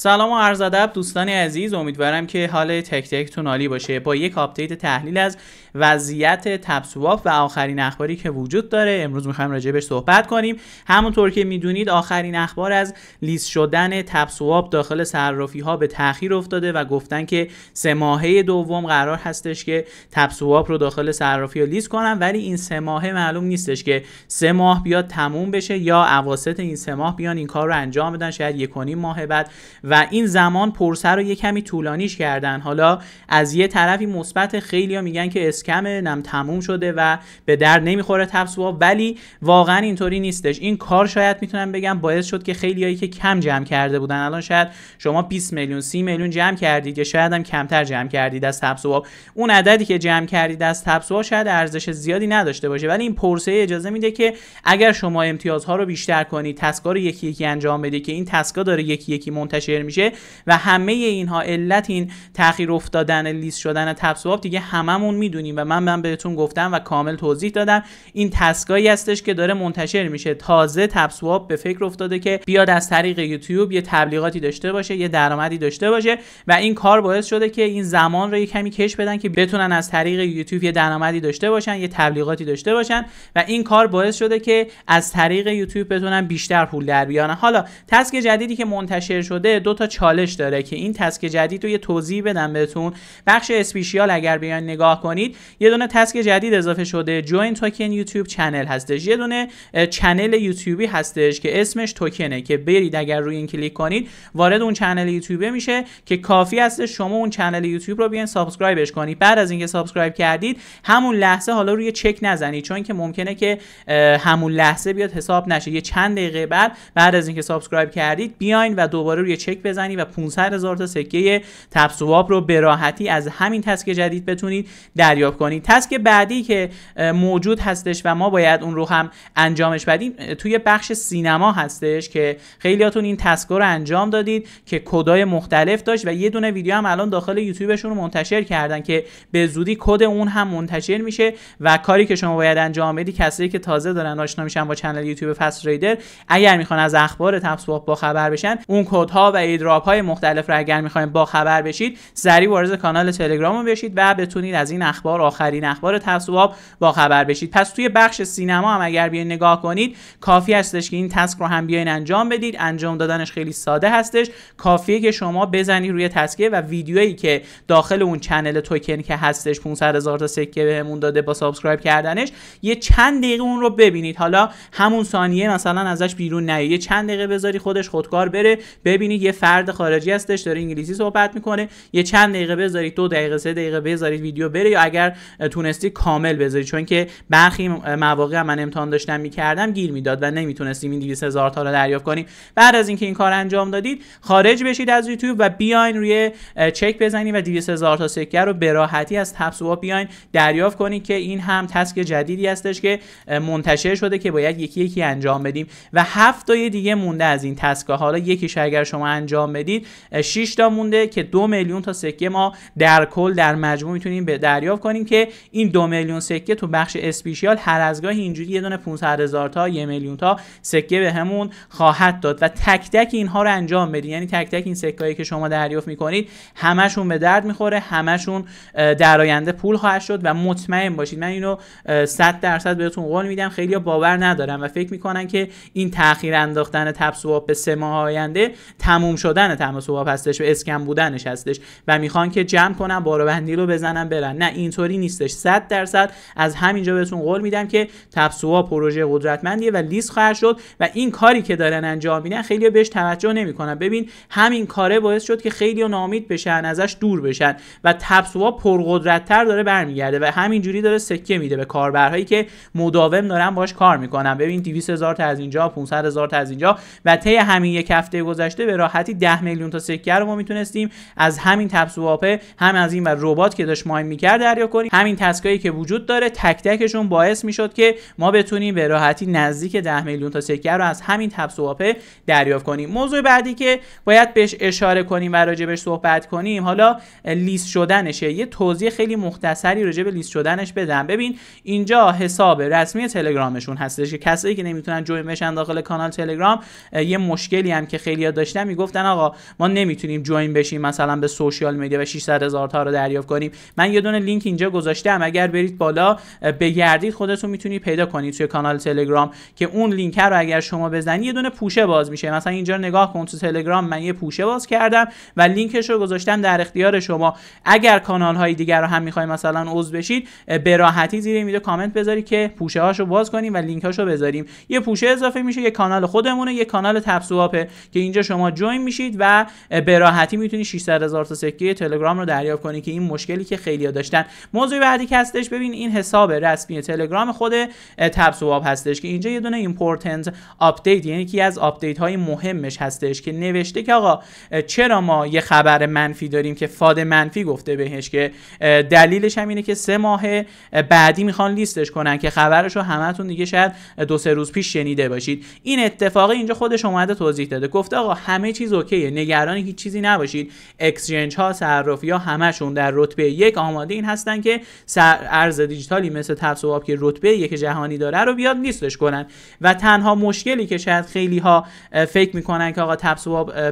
سلام و عرض ادب دوستان عزیز امیدوارم که حال تک تک عالی باشه با یک آپدیت تحلیل از وضعیت تبسواف و آخرین اخباری که وجود داره امروز میخوایم راجع بهش صحبت کنیم همونطور که میدونید آخرین اخبار از لیست شدن تبسواف داخل صرافی ها به تاخیر افتاده و گفتن که سه ماهه دوم قرار هستش که تبسواف رو داخل صرافی ها لیست کنن ولی این سه ماهه معلوم نیستش که سه ماه بیاد تموم بشه یا اواسط این سه ماه بیان این کار رو انجام بدن شاید یک ماه بعد و این زمان پرسه رو یه کمی طولانیش کردن حالا از یه طرفی مثبت خیلیا میگن که اسکم نم تموم شده و به درد نمیخوره تپسواب ولی واقعا اینطوری نیستش این کار شاید میتونم بگم باعث شد که خیلیایی که کم جمع کرده بودن الان شاید شما 20 میلیون 30 میلیون جمع کردید یا شاید هم کمتر جمع کردید از تپسواب اون عددی که جمع کردید از تپسواب شاید ارزش زیادی نداشته باشه ولی این پرسه اجازه میده که اگر شما امتیازها رو بیشتر کنید تسکا رو یکی یکی انجام بدید که این تسکا داره یکی یکی منتشر میشه و همه اینها علت این تاخیر افتادن لیست شدن تبسواب دیگه هممون میدونیم و من من بهتون گفتم و کامل توضیح دادم این تسکایی هستش که داره منتشر میشه تازه تبسواب به فکر افتاده که بیاد از طریق یوتیوب یه تبلیغاتی داشته باشه یه درآمدی داشته باشه و این کار باعث شده که این زمان رو یه کمی کش بدن که بتونن از طریق یوتیوب یه درآمدی داشته باشن یه تبلیغاتی داشته باشن و این کار باعث شده که از طریق یوتیوب بتونن بیشتر پول در حالا تسک جدیدی که منتشر شده دو تا چالش داره که این تسک جدید رو یه توضیح بدم بهتون بخش اسپیشیال اگر بیان نگاه کنید یه دونه تسک جدید اضافه شده جوین توکن یوتیوب چنل هستش یه دونه چنل یوتیوبی هستش که اسمش توکنه که برید اگر روی این کلیک کنید وارد اون چنل یوتیوب میشه که کافی است شما اون چنل یوتیوب رو بیان سابسکرایبش کنید بعد از اینکه سابسکرایب کردید همون لحظه حالا روی چک نزنید چون که ممکنه که همون لحظه بیاد حساب نشه یه چند دقیقه بعد بعد از اینکه سابسکرایب کردید بیاین و دوباره روی چک بزنی و 500 هزار تا سکه تپسواب رو به راحتی از همین تسک جدید بتونید دریافت کنید تسک بعدی که موجود هستش و ما باید اون رو هم انجامش بدیم توی بخش سینما هستش که خیلیاتون این تسک رو انجام دادید که کدای مختلف داشت و یه دونه ویدیو هم الان داخل یوتیوبشون رو منتشر کردن که به زودی کد اون هم منتشر میشه و کاری که شما باید انجام بدی کسایی که تازه دارن آشنا میشن با کانال یوتیوب فست ریدر اگر میخوان از اخبار تپسواب با خبر بشن اون کدها و ایدراپ های مختلف را اگر میخوایم با خبر بشید سریع وارد کانال تلگرام رو بشید و بتونید از این اخبار آخرین اخبار تصواب با خبر بشید پس توی بخش سینما هم اگر بیاین نگاه کنید کافی هستش که این تسک رو هم بیاین انجام بدید انجام دادنش خیلی ساده هستش کافیه که شما بزنید روی تسکه و ویدیویی که داخل اون چنل توکن که هستش 500 هزار تا سکه بهمون داده با سابسکرایب کردنش یه چند دقیقه اون رو ببینید حالا همون ثانیه مثلا ازش بیرون نیایید چند دقیقه بذاری خودش خودکار بره ببینید یه فرد خارجی هستش داره انگلیسی صحبت میکنه یه چند دقیقه بذارید دو دقیقه سه دقیقه بذارید ویدیو بره یا اگر تونستی کامل بذارید چون که برخی مواقع من امتحان داشتم میکردم گیر میداد و نمیتونستیم این 200 تا رو دریافت کنیم بعد از اینکه این کار انجام دادید خارج بشید از یوتیوب و بیاین روی چک بزنید و 200 هزار تا سکه رو به راحتی از تپسواب بیاین دریافت کنید که این هم تسک جدیدی هستش که منتشر شده که باید یکی یکی انجام بدیم و هفت تا دیگه مونده از این ها حالا یکی اگر شما انجام بدید 6 تا مونده که دو میلیون تا سکه ما در کل در مجموع میتونیم به دریافت کنیم که این دو میلیون سکه تو بخش اسپیشیال هر از گاهی اینجوری یه دونه 500 هزار تا یه میلیون تا سکه به همون خواهد داد و تک تک اینها رو انجام بدید یعنی تک تک این سکه‌ای که شما دریافت میکنید همشون به درد میخوره همشون در آینده پول خواهد شد و مطمئن باشید من اینو 100 درصد بهتون قول میدم خیلی باور ندارم و فکر میکنن که این تاخیر انداختن تپ به سه ماه آینده تمام تموم شدن طعم سواب هستش و اسکم بودنش هستش و میخوان که جمع کنن بندی رو بزنن برن نه اینطوری نیستش 100 درصد از همینجا بهتون قول میدم که تپسوا پروژه قدرتمندیه و لیست خواهد شد و این کاری که دارن انجام میدن خیلی بهش توجه نمیکنن ببین همین کاره باعث شد که خیلی نامید بشن ازش دور بشن و تپسوا پرقدرتتر داره برمیگرده و همینجوری داره سکه میده به کاربرهایی که مداوم دارن باش کار میکنن ببین 200 هزار تا از اینجا 500 هزار تا از اینجا و طی همین یک هفته گذشته به راحتی 10 میلیون تا سکه رو ما میتونستیم از همین تپس هم از این و ربات که داشت ماین میکرد دریا کنیم همین تسکایی که وجود داره تک تکشون باعث میشد که ما بتونیم به راحتی نزدیک 10 میلیون تا سکه رو از همین تپس دریافت کنیم موضوع بعدی که باید بهش اشاره کنیم و راجع بهش صحبت کنیم حالا لیست شدنشه یه توضیح خیلی مختصری راجع به لیست شدنش بدم ببین اینجا حساب رسمی تلگرامشون هستش که کسایی که نمیتونن جوین بشن داخل کانال تلگرام یه مشکلی هم که خیلی‌ها داشتن میگفت گفتن آقا ما نمیتونیم جوین بشیم مثلا به سوشیال مدیا و 600 هزار تا رو دریافت کنیم من یه دونه لینک اینجا گذاشتم اگر برید بالا بگردید خودتون میتونید پیدا کنید توی کانال تلگرام که اون لینک رو اگر شما بزنید یه دونه پوشه باز میشه مثلا اینجا نگاه کن تو تلگرام من یه پوشه باز کردم و لینکش رو گذاشتم در اختیار شما اگر کانال های دیگر رو هم میخوای مثلا عضو بشید به راحتی زیر میده کامنت بذاری که پوشه هاشو باز کنیم و لینک هاشو بذاریم یه پوشه اضافه میشه یه کانال خودمونه یه کانال تپسواپه که اینجا شما جو جوین میشید و به راحتی میتونید 600 هزار تا سکه تلگرام رو دریافت کنید که این مشکلی که ها داشتن موضوع بعدی که هستش ببین این حساب رسمی تلگرام خود تبسواب هستش که اینجا یه دونه ایمپورتنت آپدیت یعنی یکی از آپدیت های مهمش هستش که نوشته که آقا چرا ما یه خبر منفی داریم که فاد منفی گفته بهش که دلیلش هم اینه که سه ماه بعدی میخوان لیستش کنن که خبرش رو همتون دیگه شاید دو سه روز پیش شنیده باشید این اتفاق اینجا خودش اومده توضیح داده گفته آقا همه چیز اوکیه نگران هیچ چیزی نباشید اکسچنج ها صرافی ها همشون در رتبه یک آماده این هستن که ارز دیجیتالی مثل تبس که رتبه یک جهانی داره رو بیاد نیستش کنن و تنها مشکلی که شاید خیلی ها فکر میکنن که آقا تبس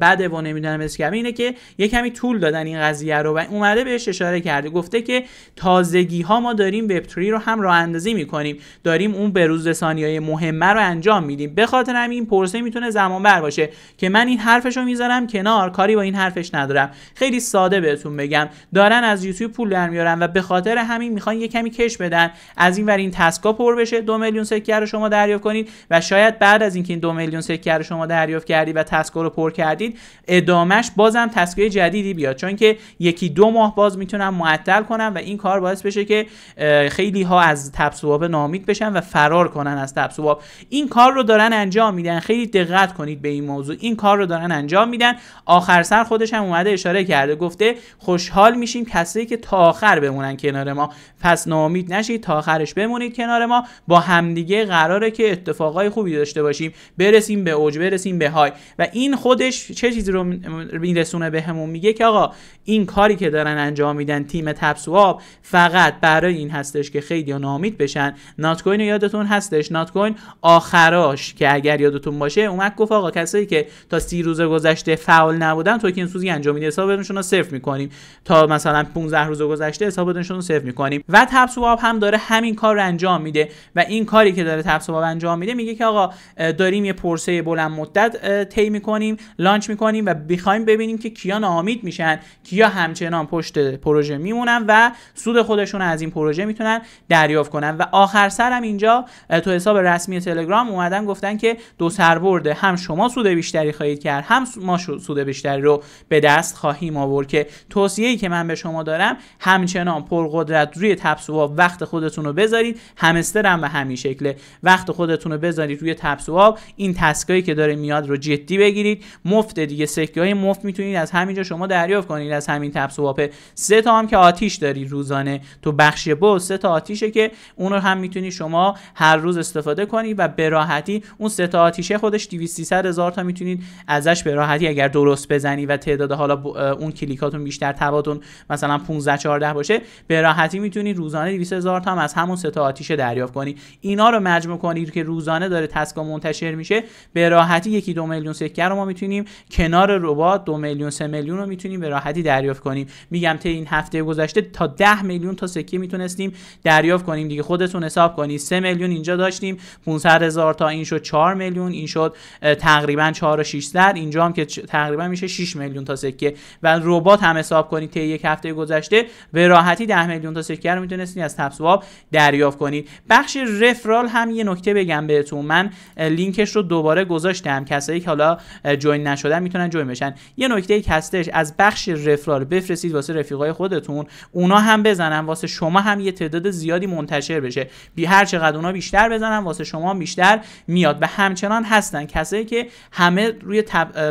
بده و نمیدونم اینه که یه کمی طول دادن این قضیه رو و اومده بهش اشاره کرده گفته که تازگی ها ما داریم وب رو هم راه اندازی میکنیم داریم اون بروز رسانی های مهمه رو انجام میدیم به همین پرسه میتونه زمان بر باشه که من این حرف حرفشو میذارم کنار کاری با این حرفش ندارم خیلی ساده بهتون بگم دارن از یوتیوب پول در میارن و به خاطر همین میخوان یه کمی کش بدن از این ور این تسکا پر بشه دو میلیون سکه رو شما دریافت کنید و شاید بعد از اینکه این دو میلیون سکه رو شما دریافت کردی و تسکا رو پر کردید ادامش بازم تسکای جدیدی بیاد چون که یکی دو ماه باز میتونم معطل کنم و این کار باعث بشه که خیلی ها از تبسواب نامید بشن و فرار کنن از تبسواب این کار رو دارن انجام میدن خیلی دقت کنید به این موضوع این کار رو دارن انجام میدن آخر سر خودش هم اومده اشاره کرده گفته خوشحال میشیم کسایی که تا آخر بمونن کنار ما پس ناامید نشید تا آخرش بمونید کنار ما با همدیگه قراره که اتفاقای خوبی داشته باشیم برسیم به اوج برسیم به های و این خودش چه چیزی رو رسونه بهمون به میگه که آقا این کاری که دارن انجام میدن تیم تپسواب فقط برای این هستش که خیلی ناامید بشن نات کوین یادتون هستش نات کوین آخراش که اگر یادتون باشه اومد گفت آقا کسایی که تا سی روز گذشته فعال نبودن توکن سوزی انجام میده بدنشون رو صفر میکنیم تا مثلا 15 روز گذشته بدنشون رو صفر میکنیم و تپ سواب هم داره همین کار رو انجام میده و این کاری که داره تپ سواب انجام میده میگه که آقا داریم یه پرسه بلند مدت طی میکنیم لانچ میکنیم و میخوایم ببینیم که کیا ناامید میشن کیا همچنان پشت پروژه میمونن و سود خودشون از این پروژه میتونن دریافت کنن و آخر سر هم اینجا تو حساب رسمی تلگرام اومدن گفتن که دو برده هم شما سود بیشتری خواهید کرد هم هم ما سود بیشتری رو به دست خواهیم آورد که ای که من به شما دارم همچنان پرقدرت روی تپسواب وقت خودتون رو بذارید همستر هم به همین شکله وقت خودتون رو بذارید روی تپسواب این تسکایی که داره میاد رو جدی بگیرید مفت دیگه سکه های مفت میتونید از همینجا شما دریافت کنید از همین تپسواب سه تا هم که آتیش دارید روزانه تو بخش بو سه تا آتیشه که اون رو هم میتونید شما هر روز استفاده کنید و به راحتی اون سه تا آتیشه خودش 200 هزار تا میتونید ازش به راحتی اگر درست بزنی و تعداد حالا اون کلیکاتون بیشتر تباتون مثلا 15 14 باشه به راحتی میتونی روزانه 200 هزار تا هم از همون سه تا دریافت کنی اینا رو مجموع کنی که روزانه داره تسکا منتشر میشه به راحتی یکی دو میلیون سکه رو ما میتونیم کنار ربات دو میلیون سه میلیون رو میتونیم به راحتی دریافت کنیم میگم تا این هفته گذشته تا 10 میلیون تا سکه میتونستیم دریافت کنیم دیگه خودتون حساب کنید 3 میلیون اینجا داشتیم 500 هزار تا این شد 4 میلیون این شد تقریبا 4 و 600 اینجا اجرام که تقریبا میشه 6 میلیون تا سکه و ربات هم حساب کنید طی یک هفته گذشته به راحتی 10 میلیون تا سکه رو میتونستید از تپسواب دریافت کنید بخش رفرال هم یه نکته بگم بهتون من لینکش رو دوباره گذاشتم کسایی که حالا جوین نشدن میتونن جوین بشن یه نکته کستش هستش از بخش رفرال بفرستید واسه رفیقای خودتون اونا هم بزنن واسه شما هم یه تعداد زیادی منتشر بشه بی هر چقدر اونا بیشتر بزنن واسه شما بیشتر میاد و همچنان هستن کسایی که همه روی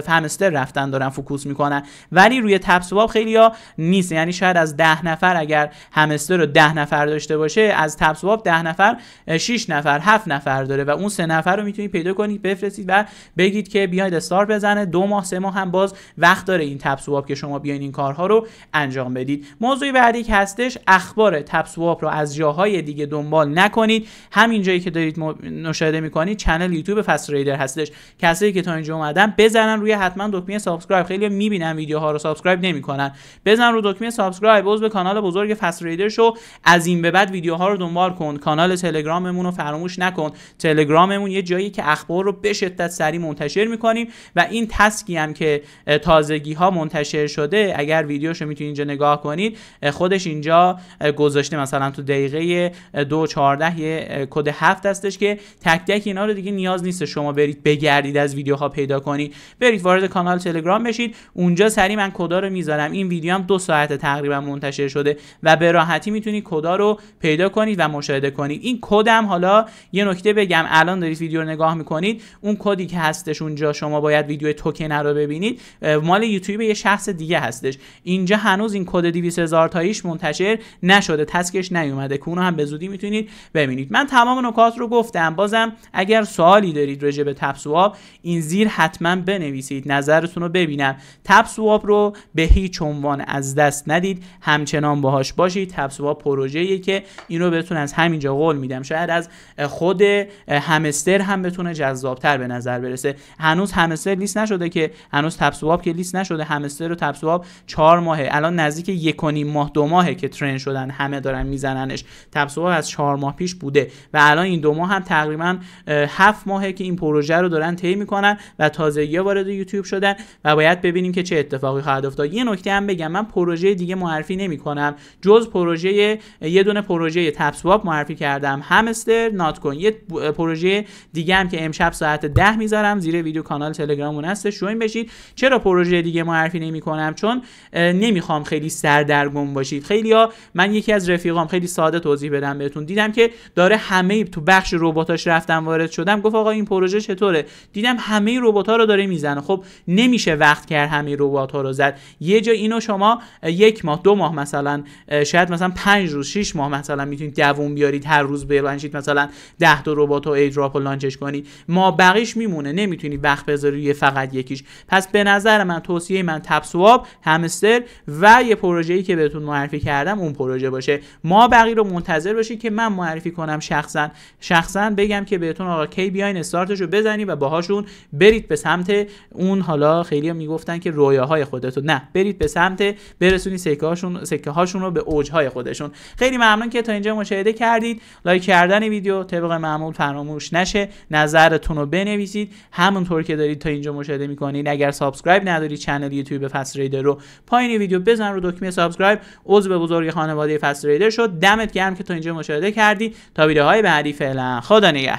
همستر رفتن دارن فوکوس میکنن ولی روی تپ سواب خیلی ها نیست یعنی شاید از ده نفر اگر همستر رو ده نفر داشته باشه از تپ سواب ده نفر 6 نفر هفت نفر داره و اون سه نفر رو میتونید پیدا کنید بفرستید و بگید که بیاید استار بزنه دو ماه سه ماه هم باز وقت داره این تپ سواب که شما بیاین این کارها رو انجام بدید موضوع بعدی که هستش اخبار تپ سواب رو از جاهای دیگه دنبال نکنید همین جایی که دارید مشاهده میکنید چنل یوتیوب فست ریدر هستش کسایی که تا اینجا اومدن بزنن روی حتما دکمه سابسکرایب خیلی میبینم ویدیوها رو سابسکرایب نمیکنن بزن رو دکمه سابسکرایب عضو کانال بزرگ فست ریدر شو از این به بعد ویدیوها رو دنبال کن کانال تلگراممون رو فراموش نکن تلگراممون یه جایی که اخبار رو به شدت سریع منتشر میکنیم و این تسکی هم که تازگی ها منتشر شده اگر ویدیوشو میتونید اینجا نگاه کنید خودش اینجا گذاشته مثلا تو دقیقه دو چهارده کد هفت هستش که تک تک اینا رو دیگه نیاز نیست شما برید بگردید از ویدیوها پیدا کنید برید وارد کانال تلگرام بشید اونجا سری من کدا رو میذارم این ویدیو هم دو ساعت تقریبا منتشر شده و به راحتی میتونید کدا رو پیدا کنید و مشاهده کنید این کدم حالا یه نکته بگم الان دارید ویدیو رو نگاه میکنید اون کدی که هستش اونجا شما باید ویدیو توکن رو ببینید مال یوتیوب یه شخص دیگه هستش اینجا هنوز این کد 200 هزار تاییش منتشر نشده تسکش نیومده که اونو هم به زودی میتونید ببینید من تمام نکات رو گفتم بازم اگر سوالی دارید راجع به تپسواب این زیر حتما بنویسید بنویسید نظرتون رو ببینم تپسواب سواب رو به هیچ عنوان از دست ندید همچنان باهاش باشید تپ سواب پروژه‌ایه که این رو بهتون از همینجا قول میدم شاید از خود همستر هم بتونه تر به نظر برسه هنوز همستر لیست نشده که هنوز تپسواب سواب که لیست نشده همستر و تپسواب سواب چهار ماهه الان نزدیک یک و نیم ماه دو ماهه که ترن شدن همه دارن میزننش تپسواب سواب از چهار ماه پیش بوده و الان این دو ماه هم تقریبا هفت ماهه که این پروژه رو دارن طی میکنن و تازه وارد وارد یوتیوب شدن و باید ببینیم که چه اتفاقی خواهد افتاد یه نکته هم بگم من پروژه دیگه معرفی نمی کنم جز پروژه یه دونه پروژه تپسواب معرفی کردم همستر نات کن یه پروژه دیگه هم که امشب ساعت 10 میذارم زیر ویدیو کانال تلگرامون هست شوین بشید چرا پروژه دیگه معرفی نمی کنم چون نمیخوام خیلی سردرگم باشید خیلی ها من یکی از رفیقام خیلی ساده توضیح بدم بهتون دیدم که داره همه تو بخش رباتاش رفتم وارد شدم گفت آقا این پروژه چطوره دیدم همه ربات ها رو داره میزن خب نمیشه وقت کرد همه ربات ها رو زد یه جا اینو شما یک ماه دو ماه مثلا شاید مثلا پنج روز شش ماه مثلا میتونید دووم بیارید هر روز بلنشید مثلا 10 تا ربات و ایدراپ و لانچش کنید ما بقیش میمونه نمیتونید وقت بذاری فقط یکیش پس به نظر من توصیه من تبسواب سواب همستر و یه پروژه‌ای که بهتون معرفی کردم اون پروژه باشه ما بقی رو منتظر باشید که من معرفی کنم شخصا شخصا بگم که بهتون آقا کی بیاین استارتش بزنید و باهاشون برید به سمت اون حالا خیلی میگفتن که رویاهای خودتون نه برید به سمت برسونی سکه هاشون سکه هاشون رو به اوج خودشون خیلی ممنون که تا اینجا مشاهده کردید لایک کردن ویدیو طبق معمول فراموش نشه نظرتون رو بنویسید همونطور که دارید تا اینجا مشاهده میکنید اگر سابسکرایب ندارید کانال یوتیوب فست ریدر رو پایین ویدیو بزن رو دکمه سابسکرایب عضو بزرگ خانواده فست ریدر شد دمت گرم که تا اینجا مشاهده کردی تا ویدیوهای بعدی فعلا خدا نگه